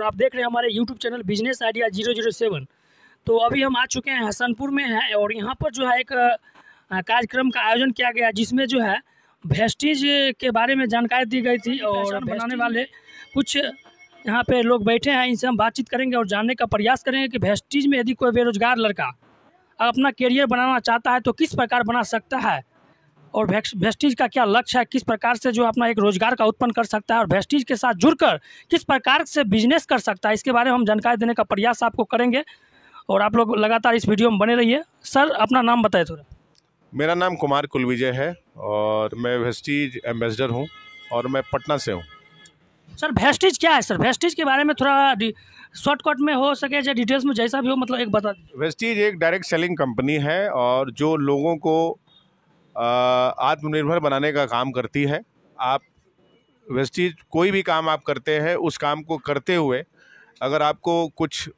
और आप देख रहे हैं हमारे YouTube channel business idea zero zero seven तो अभी हम आ चुके हैं हसनपुर में हैं और यहाँ पर जो है एक कार्यक्रम का आयोजन किया गया जिसमें जो है भेस्टिज के बारे में जानकारी दी गई थी और बनाने वाले कुछ यहाँ पे लोग बैठे हैं इनसे हम बातचीत करेंगे और जानने का प्रयास करेंगे कि भेस्टिज में यदि कोई बेरोजगार लड़का अपना करियर बनाना चाहता है तो किस प्रकार बना सकता है और વેસ્ટિજ કા ક્યા લક્ષ્ય હૈ કિસ પ્રકાર સે જો આપના એક રોજગાર કા ઉત્પન્ન કર સકતા હૈ ઓર વેસ્ટિજ કે સાથ જોڑકર કિસ પ્રકાર સે બિઝનેસ કર સકતા હૈ ઇસકે બારે મેં હમ જનકારી દેને કા પ્રયાસ આપકો કરેંગે ઓર આપ લોગ લગાતાર ઇસ વિડિયો મેં बने રહીએ સર અપના નામ બતાયે થોરા મેરા નામ કુમાર કુલવિજે હૈ ઓર મેં વેસ્ટિજ એમ્બેસેડર હું ઓર મેં પટના સે હું સર વેસ્ટિજ ક્યા હૈ સર વેસ્ટિજ કે બારે મેં થોડા શોર્ટકટ મે હો સકે જે ડિટેલ્સ મેં જેસા ભી હો મતલબ એક બતા વેસ્ટિજ એક ડાયરેક્ટ સેલિંગ કંપની હૈ ઓર જો લોકો કો आत्मनिर्भर बनाने का काम करती है आप वेस्टीज कोई भी काम आप करते हैं उस काम को करते हुए अगर आपको कुछ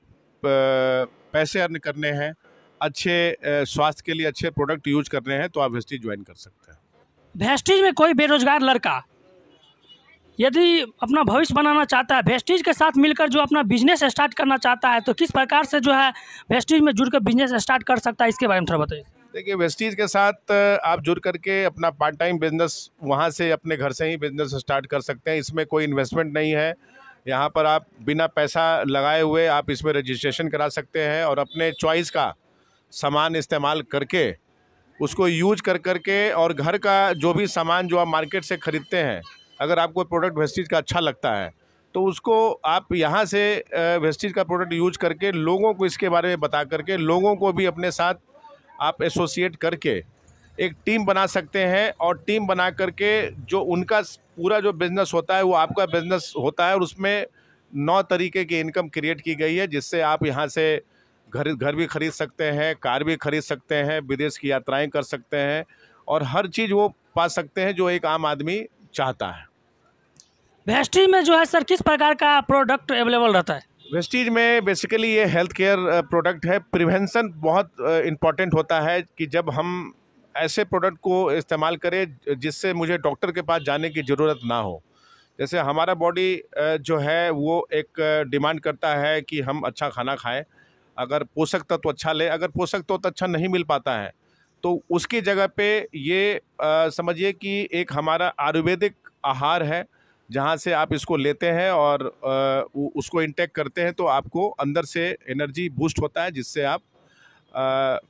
पैसे अर्न करने हैं अच्छे स्वास्थ्य के लिए अच्छे प्रोडक्ट यूज करने हैं तो आप वेस्टीज ज्वाइन कर सकते हैं वेस्टीज में कोई बेरोजगार लड़का यदि अपना भविष्य बनाना चाहता है वेस्टीज के साथ मिलकर जो अपना बिजनेस स्टार्ट करना चाहता है तो किस प्रकार से जो है वेस्टीज में जुड़कर बिजनेस स्टार्ट कर सकता है इसके बारे में थोड़ा बताइए देखिए वेस्टीज़ के साथ आप जुड़ करके अपना पार्ट टाइम बिजनेस वहाँ से अपने घर से ही बिजनेस स्टार्ट कर सकते हैं इसमें कोई इन्वेस्टमेंट नहीं है यहाँ पर आप बिना पैसा लगाए हुए आप इसमें रजिस्ट्रेशन करा सकते हैं और अपने चॉइस का सामान इस्तेमाल करके उसको यूज कर करके और घर का जो भी सामान जो आप मार्केट से ख़रीदते हैं अगर आपको प्रोडक्ट वेस्टीज का अच्छा लगता है तो उसको आप यहाँ से वेस्टीज का प्रोडक्ट यूज करके लोगों को इसके बारे में बता करके लोगों को भी अपने साथ आप एसोसिएट करके एक टीम बना सकते हैं और टीम बना करके जो उनका पूरा जो बिज़नेस होता है वो आपका बिज़नेस होता है और उसमें नौ तरीके की इनकम क्रिएट की गई है जिससे आप यहाँ से घर घर भी खरीद सकते हैं कार भी खरीद सकते हैं विदेश की यात्राएं कर सकते हैं और हर चीज़ वो पा सकते हैं जो एक आम आदमी चाहता है बेस्ट्री में जो है सर किस प्रकार का प्रोडक्ट अवेलेबल रहता है वेस्टीज में बेसिकली ये हेल्थ केयर प्रोडक्ट है प्रिवेंशन बहुत इम्पॉर्टेंट uh, होता है कि जब हम ऐसे प्रोडक्ट को इस्तेमाल करें जिससे मुझे डॉक्टर के पास जाने की ज़रूरत ना हो जैसे हमारा बॉडी uh, जो है वो एक डिमांड uh, करता है कि हम अच्छा खाना खाएं अगर पोषक तत्व तो अच्छा ले अगर पोषक तत्व तो अच्छा नहीं मिल पाता है तो उसकी जगह पे ये समझिए कि एक हमारा आयुर्वेदिक आहार है जहाँ से आप इसको लेते हैं और उसको इंटेक करते हैं तो आपको अंदर से एनर्जी बूस्ट होता है जिससे आप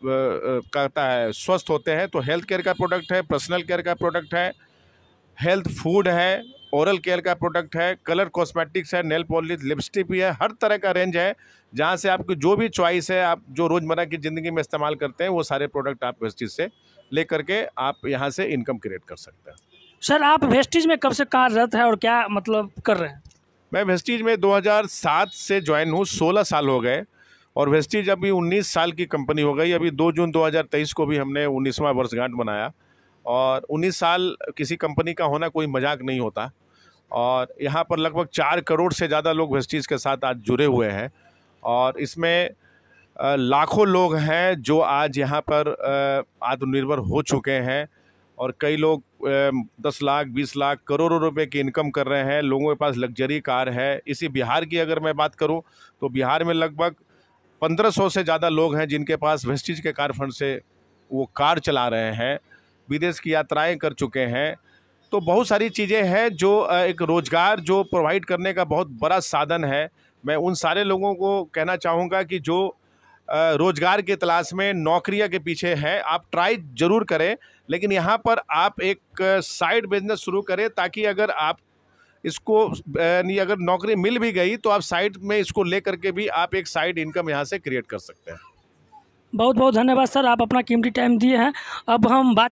कहता है स्वस्थ होते हैं तो हेल्थ केयर का प्रोडक्ट है पर्सनल केयर का प्रोडक्ट है हेल्थ फूड है औरल केयर का प्रोडक्ट है कलर कॉस्मेटिक्स है नेल पॉलिश लिपस्टिक भी है हर तरह का रेंज है जहाँ से आपकी जो भी चॉइस है आप जो रोज़मर्रा की ज़िंदगी में इस्तेमाल करते हैं वो सारे प्रोडक्ट आप इस चीज़ से ले करके आप यहाँ से इनकम क्रिएट कर सकते हैं सर आप वेस्टीज में कब से कार्यरत है और क्या मतलब कर रहे हैं मैं वेस्टीज में 2007 से ज्वाइन हूँ 16 साल हो गए और वेस्टीज अभी 19 साल की कंपनी हो गई अभी 2 जून 2023 को भी हमने उन्नीसवा वर्षगांठ मनाया और 19 साल किसी कंपनी का होना कोई मजाक नहीं होता और यहाँ पर लगभग चार करोड़ से ज़्यादा लोग वेस्टीज़ के साथ आज जुड़े हुए हैं और इसमें लाखों लोग हैं जो आज यहाँ पर आत्मनिर्भर हो चुके हैं और कई लोग दस लाख बीस लाख करोड़ों रुपए की इनकम कर रहे हैं लोगों के पास लग्जरी कार है इसी बिहार की अगर मैं बात करूं तो बिहार में लगभग पंद्रह सौ से ज़्यादा लोग हैं जिनके पास वेस्टिज के कार फंड से वो कार चला रहे हैं विदेश की यात्राएं कर चुके हैं तो बहुत सारी चीज़ें हैं जो एक रोज़गार जो प्रोवाइड करने का बहुत बड़ा साधन है मैं उन सारे लोगों को कहना चाहूँगा कि जो रोज़गार की तलाश में नौकरियाँ के पीछे हैं आप ट्राई ज़रूर करें लेकिन यहाँ पर आप एक साइड बिजनेस शुरू करें ताकि अगर आप इसको नहीं अगर नौकरी मिल भी गई तो आप साइड में इसको ले करके भी आप एक साइड इनकम यहाँ से क्रिएट कर सकते हैं बहुत बहुत धन्यवाद सर आप अपना कीमती टाइम दिए हैं अब हम बात